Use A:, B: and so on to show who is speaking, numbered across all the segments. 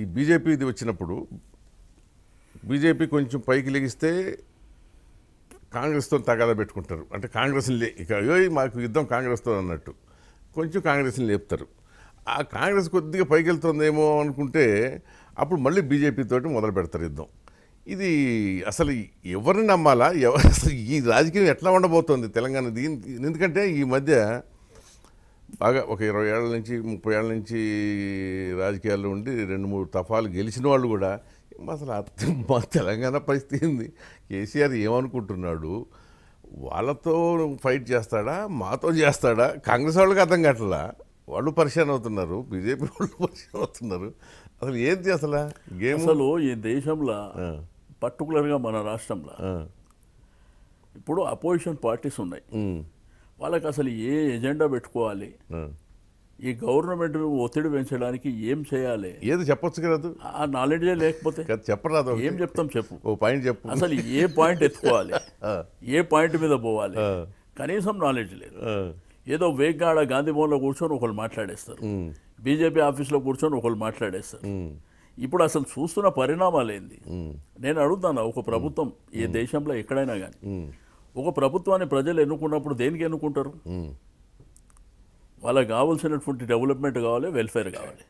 A: ఈ బీజేపీది వచ్చినప్పుడు బీజేపీ కొంచెం పైకి లెగిస్తే కాంగ్రెస్తో తగాదా పెట్టుకుంటారు అంటే కాంగ్రెస్ని ఇక మాకు యుద్ధం కాంగ్రెస్తో అన్నట్టు కొంచెం కాంగ్రెస్ని లేపుతారు ఆ కాంగ్రెస్ కొద్దిగా పైకి వెళ్తుందేమో అనుకుంటే అప్పుడు మళ్ళీ బీజేపీతో మొదలు పెడతారు యుద్ధం ఇది అసలు ఎవరిని నమ్మాలా ఎవరు ఈ రాజకీయం ఎట్లా ఉండబోతోంది తెలంగాణ ఎందుకంటే ఈ మధ్య బాగా ఒక ఇరవై ఏళ్ళ నుంచి ముప్పై ఏళ్ళ నుంచి రాజకీయాల్లో ఉండి రెండు మూడు తఫాలు గెలిచిన వాళ్ళు కూడా అసలు మా తెలంగాణ పరిస్థితి ఉంది కేసీఆర్ ఏమనుకుంటున్నాడు వాళ్ళతో ఫైట్ చేస్తాడా మాతో చేస్తాడా కాంగ్రెస్ వాళ్ళకి అర్థం కట్టలా వాళ్ళు పరిశాన్ అవుతున్నారు బీజేపీ వాళ్ళు పరిశాన్ అవుతున్నారు అసలు ఏంటి అసలు గేమ్ అసలు
B: ఈ దేశంలో పర్టికులర్గా మన రాష్ట్రంలో ఇప్పుడు అపోజిషన్ పార్టీస్ ఉన్నాయి వాళ్ళకి అసలు ఏ ఎజెండా పెట్టుకోవాలి ఈ గవర్నమెంట్ ఒత్తిడి పెంచడానికి ఏం చేయాలి ఏది చెప్పొచ్చు కదా ఆ నాలెడ్జే లేకపోతే చెప్పరాదు ఏం చెప్తాం చెప్పు ఓ పాయింట్ చెప్పు అసలు ఏ పాయింట్ ఎత్తుకోవాలి ఏ పాయింట్ మీద పోవాలి కనీసం నాలెడ్జ్ లేదు ఏదో వేగ్గాడ గాంధీ గాంధీ భవన్లో కూర్చొని ఒకళ్ళు మాట్లాడేస్తారు బీజేపీ ఆఫీస్లో కూర్చొని ఒకళ్ళు మాట్లాడేస్తారు ఇప్పుడు అసలు చూస్తున్న పరిణామాలు ఏంది నేను అడుగుతాను ఒక ప్రభుత్వం ఏ దేశంలో ఎక్కడైనా కానీ ఒక ప్రభుత్వాన్ని ప్రజలు ఎన్నుకున్నప్పుడు దేనికి ఎన్నుకుంటారు వాళ్ళకి కావాల్సినటువంటి డెవలప్మెంట్ కావాలి వెల్ఫేర్ కావాలి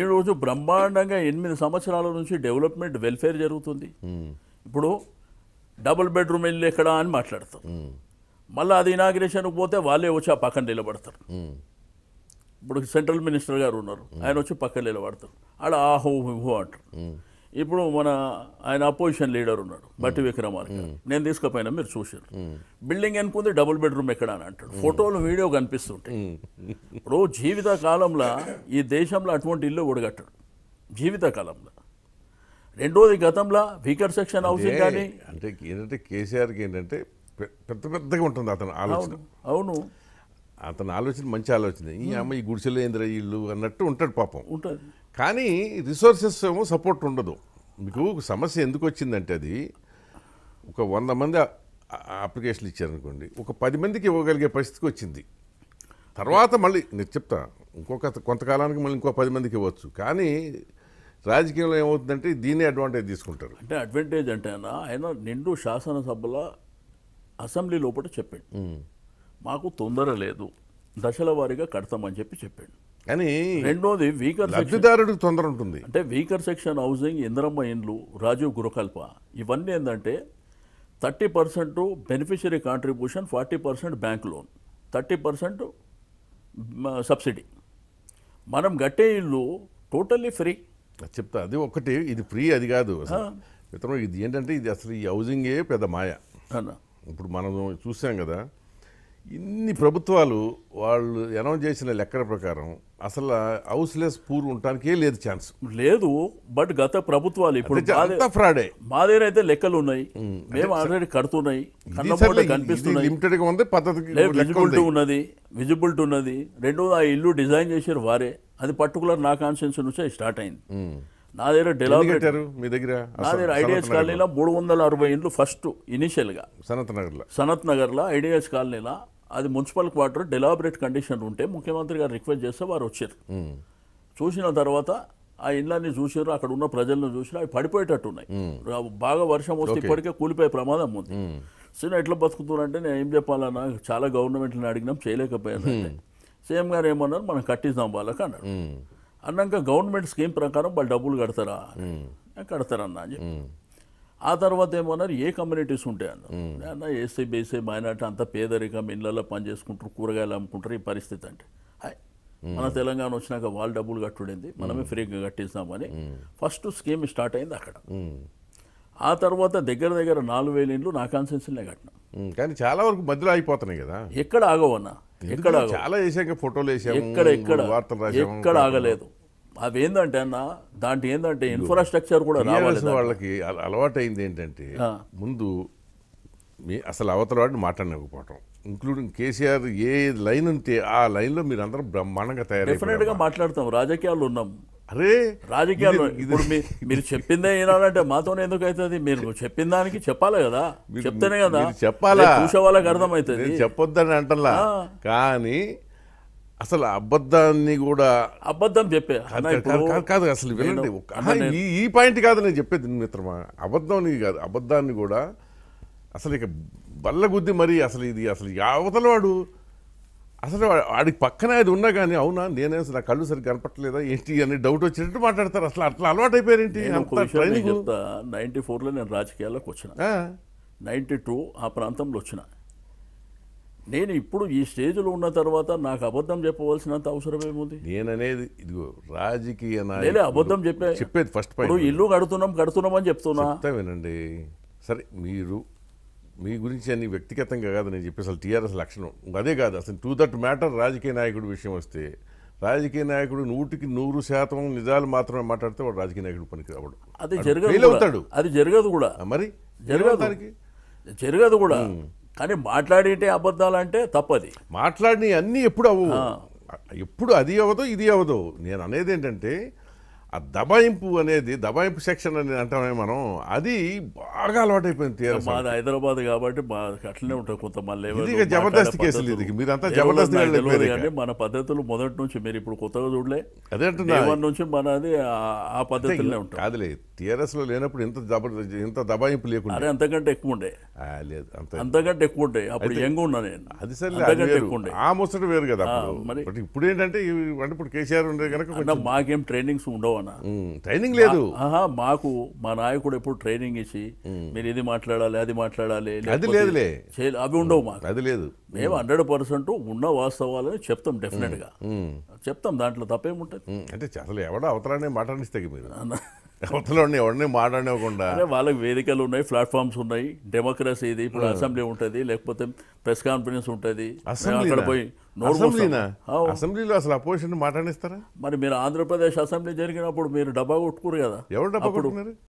B: ఈరోజు బ్రహ్మాండంగా ఎనిమిది సంవత్సరాల నుంచి డెవలప్మెంట్ వెల్ఫేర్ జరుగుతుంది ఇప్పుడు డబుల్ బెడ్రూమ్ ఇల్లు ఎక్కడా అని మాట్లాడతాం మళ్ళీ అది ఇనాగ్రేషన్కి పోతే వాళ్ళే వచ్చి ఆ పక్కన నిలబడతారు ఇప్పుడు సెంట్రల్ మినిస్టర్ గారు ఉన్నారు ఆయన వచ్చి పక్కన నిలబడతారు ఆడ ఆహో హో అంటారు ఇప్పుడు మన ఆయన అపోజిషన్ లీడర్ ఉన్నాడు బట్టి విక్రమార్క నేను తీసుకుపోయినా మీరు చూసారు బిల్డింగ్ అనుకుంది డబుల్ బెడ్రూమ్ ఎక్కడ అని అంటాడు ఫోటోలు వీడియో కనిపిస్తుంటాయి ఇప్పుడు జీవిత కాలంలో ఈ దేశంలో అటువంటి ఇల్లు ఉడగట్టడు జీవిత కాలంలో రెండోది గతంలో వీకర్ సెక్షన్ హౌసింగ్ కానీ అంటే
A: ఏంటంటే కేసీఆర్కి ఏంటంటే పెద్ద పెద్దగా ఉంటుంది అతను అవును అతను ఆలోచన మంచి ఆలోచన ఈ అమ్మ ఈ గుడిసెలో ఏంద్ర ఇల్లు అన్నట్టు ఉంటాడు పాపం ఉంటుంది కానీ రిసోర్సెస్ ఏమో సపోర్ట్ ఉండదు మీకు సమస్య ఎందుకు వచ్చిందంటే అది ఒక వంద మంది అప్లికేషన్లు ఇచ్చారనుకోండి ఒక పది మందికి ఇవ్వగలిగే పరిస్థితికి వచ్చింది తర్వాత మళ్ళీ నేను చెప్తా ఇంకొక కొంతకాలానికి మళ్ళీ ఇంకో పది మందికి ఇవ్వచ్చు కానీ రాజకీయంలో ఏమవుతుందంటే దీన్ని అడ్వాంటేజ్ తీసుకుంటారు
B: అంటే అడ్వాంటేజ్ అంటే ఆయన నిండు శాసనసభలో అసెంబ్లీ లోపల చెప్పాడు మాకు తొందర లేదు దశల వారీగా కడతామని చెప్పి చెప్పాడు కానీ రెండోది వీకర్ లబ్ధిదారుడికి తొందర ఉంటుంది అంటే వీకర్ సెక్షన్ హౌసింగ్ ఇంద్రమ్మ ఇండ్లు రాజీవ్ గురకల్ప ఇవన్నీ ఏంటంటే thirty percent beneficiary contribution forty percent bank loan thirty percent subsidy మనం కట్టే ఇల్లు టోటల్లీ
A: ఫ్రీ చెప్తా అది ఒకటి ఇది ఫ్రీ అది కాదు మిత్రం ఇది ఏంటంటే ఇది అసలు ఈ హౌసింగే పెద్ద మాయ ఇప్పుడు మనం చూసాం కదా ఇన్ని ప్రభుత్వాలు వాళ్ళు అనౌన్స్ చేసిన లెక్కల ప్రకారం అసలు హౌస్లెస్ పూర్ ఉండటానికే లేదు ఛాన్స్
B: లేదు బట్ గత ప్రభుత్వాలు ఇప్పుడు ఫ్రాడే మా దగ్గర అయితే లెక్కలు ఉన్నాయి మేము ఆల్రెడీ కడుతున్నాయి కనిపిస్తున్నాయి ఉన్నది విజిబిలిటీ ఉన్నది రెండోది ఆ ఇల్లు డిజైన్ చేసారు వారే అది పర్టికులర్ నా కాన్స్టిట్యూన్సీ నుంచే స్టార్ట్ అయింది నా దగ్గర డెలివరీ మీ దగ్గర నా దగ్గర ఐడిఎస్ కాలనీలో మూడు వందల అరవై ఇండ్లు ఫస్ట్ ఇనిషియల్గా సనత్ నగర్లో సనత్ నగర్లో ఐడిఎస్ కాలనీలో అది మున్సిపల్ క్వార్టర్ డెలాబరేట్ కండిషన్ ఉంటే ముఖ్యమంత్రి గారు రిక్వెస్ట్ చేస్తే వారు వచ్చారు hmm. చూసిన తర్వాత ఆ ఇండ్లన్నీ చూసారు అక్కడ ఉన్న ప్రజలను చూసినా అవి పడిపోయేటట్టు ఉన్నాయి hmm. బాగా వర్షం వస్తే ఇప్పటికే కూలిపోయే ప్రమాదం ఉంది hmm. సీన్ ఎట్లా బతుకుతున్నారంటే నేను ఏం చెప్పాలన్నా చాలా గవర్నమెంట్ని అడిగినాం చేయలేకపోయాను సీఎం గారు ఏమన్నారు మనం కట్టిద్దాం వాళ్ళకి అన్నాడు అన్నాక గవర్నమెంట్ స్కీమ్ ప్రకారం వాళ్ళు డబ్బులు కడతారా కడతారన్నా అని చెప్పి ఆ తర్వాత ఏమన్నారు ఏ కమ్యూనిటీస్ ఉంటాయి అన్న ఏసీ బీసీ మైనార్టీ అంత పేదరికం ఇళ్ళల్లో పనిచేసుకుంటారు కూరగాయలు అమ్ముకుంటారు ఈ పరిస్థితి అంటే మన తెలంగాణ వచ్చినాక వాళ్ళు డబ్బులు కట్టుడింది మనమే ఫ్రీగా కట్టిస్తామని ఫస్ట్ స్కీమ్ స్టార్ట్ అయింది అక్కడ ఆ తర్వాత దగ్గర దగ్గర నాలుగు వేల ఇండ్లు నా కాన్సెన్సీలే కట్టిన కానీ చాలా వరకు మధ్యలో అయిపోతున్నాయి కదా ఎక్కడ ఆగవన్నా ఎక్కడ చాలా వేసాక ఫోటోలు ఎక్కడ ఎక్కడ ఎక్కడ ఆగలేదు అవి ఏంటంటే అన్న దాంట్లో ఏంటంటే ఇన్ఫ్రాస్ట్రక్చర్ కూడా రావాలి
A: వాళ్ళకి అలవాటు అయింది ఏంటంటే ముందు మీ అసలు అవతల వాటిని మాట్లాడినకపోవటం ఇంక్లూడింగ్ కేసీఆర్ ఏ లైన్
B: ఉంటే ఆ లైన్లో మీరు అందరూ బ్రహ్మాండంగా తయారు గా మాట్లాడతాం రాజకీయాలు ఉన్నాం అరే రాజకీయాలు ఇప్పుడు మీరు చెప్పిందే వినాలంటే మాతోనే ఎందుకు అవుతుంది మీరు చెప్పిన దానికి చెప్పాలి కదా చెప్తేనే కదా చెప్పాలా చూసే వాళ్ళకి అర్థమవుతుంది చెప్పొద్దని అంటలా కానీ
A: అసలు అబద్ధాన్ని కూడా
B: అబద్ధం చెప్పే కాదు అసలు వినండి ఈ
A: ఈ పాయింట్ కాదు నేను చెప్పేది మిత్రమా అబద్ధం కాదు అబద్ధాన్ని కూడా అసలు ఇక బల్లగుద్ది మరి అసలు ఇది అసలు యావతల వాడు అసలు వాడికి పక్కన అది ఉన్నా కానీ అవునా నేనే అసలు నా కళ్ళు సరిగ్గా కనపట్టలేదా ఏంటి అని డౌట్ వచ్చినట్టు మాట్లాడతారు
B: అసలు అట్లా ఏంటి నైన్టీ ఫోర్లో నేను రాజకీయాల్లోకి వచ్చిన నైన్టీ టూ ఆ ప్రాంతంలో వచ్చిన నేను ఇప్పుడు ఈ స్టేజ్లో ఉన్న తర్వాత నాకు అబద్ధం చెప్పవలసినంత అవసరం ఏముంది నేననేది ఇదిగో రాజకీయ నాయకులు అబద్ధం చెప్పే చెప్పేది ఫస్ట్ పాయింట్ ఇల్లు కడుతున్నాం కడుతున్నాం అని చెప్తున్నా
A: వినండి సరే మీరు మీ గురించి అన్ని వ్యక్తిగతంగా కాదు నేను చెప్పేసి అసలు టీఆర్ఎస్ లక్షణం అదే కాదు అసలు టూ దట్ మ్యాటర్ రాజకీయ నాయకుడు విషయం వస్తే రాజకీయ నాయకుడు నూటికి నూరు శాతం నిజాలు మాత్రమే మాట్లాడితే వాడు రాజకీయ నాయకుడు పనికి రావడం అది జరగదు అది జరగదు కూడా మరి జరగదు జరగదు కూడా కానీ మాట్లాడేటే అబద్ధాలు అంటే తప్పది మాట్లాడిన అన్నీ ఎప్పుడు అవ్వవు ఎప్పుడు అది అవ్వదు ఇది అవ్వదు నేను అనేది ఏంటంటే ఆ దబాయింపు అనేది దబాయింపు సెక్షన్ అని అంటామే మనం అది బాగా అలవాటైపోయింది మాది
B: హైదరాబాద్ కాబట్టి అట్లనే ఉంటాయి కొంత మళ్ళీ జబర్దస్త్ కేసులు ఇది మీరంతా జబర్దస్త్ కానీ మన పద్ధతులు మొదటి నుంచి మీరు ఇప్పుడు కొత్తగా చూడలే అదే నుంచి మనది ఆ పద్ధతిలోనే ఉంటాయి
A: టీఆర్ఎస్ లో లేనప్పుడు ఇంత జబర్దస్త్ ఇంత దబాయింపు లేకుండా అదే అంతకంటే ఎక్కువ ఉండే లేదు అంతకంటే ఎక్కువ ఉండే అప్పుడు యంగ్ ఉన్నా నేను అది సరే ఆ ముసడు
B: వేరు కదా మరి ఇప్పుడు ఏంటంటే అంటే ఇప్పుడు కేసీఆర్ ఉండే కనుక మాకేం ట్రైనింగ్స్ ఉండవు భావన ట్రైనింగ్ లేదు మాకు మా నాయకుడు ఎప్పుడు ట్రైనింగ్ ఇచ్చి మీరు ఇది మాట్లాడాలి అది మాట్లాడాలి అది లేదులే అవి ఉండవు మాకు అది లేదు మేము హండ్రెడ్ పర్సెంట్ ఉన్న వాస్తవాలని చెప్తాం డెఫినెట్ గా చెప్తాం దాంట్లో తప్పేముంటుంది అంటే అసలు ఎవడో అవతలనే మాట్లాడిస్తే మీరు అవతలని ఎవరిని మాట్లాడనివ్వకుండా వాళ్ళకి వేదికలు ఉన్నాయి ప్లాట్ఫామ్స్ ఉన్నాయి డెమోక్రసీ ఇది ఇప్పుడు అసెంబ్లీ ఉంటుంది లేకపోతే ప్రెస్ కాన్ఫరెన్స్ ఉంటుంది అక్కడ పోయి అసెంబ్లీలో అసలు అపోజిషన్ మాట్లాడిస్తారా మరి మీరు ఆంధ్రప్రదేశ్ అసెంబ్లీ జరిగినప్పుడు మీరు డబ్బా కొట్టుకోరు కదా ఎవరు డబ్బా కొట్టుకున్నారు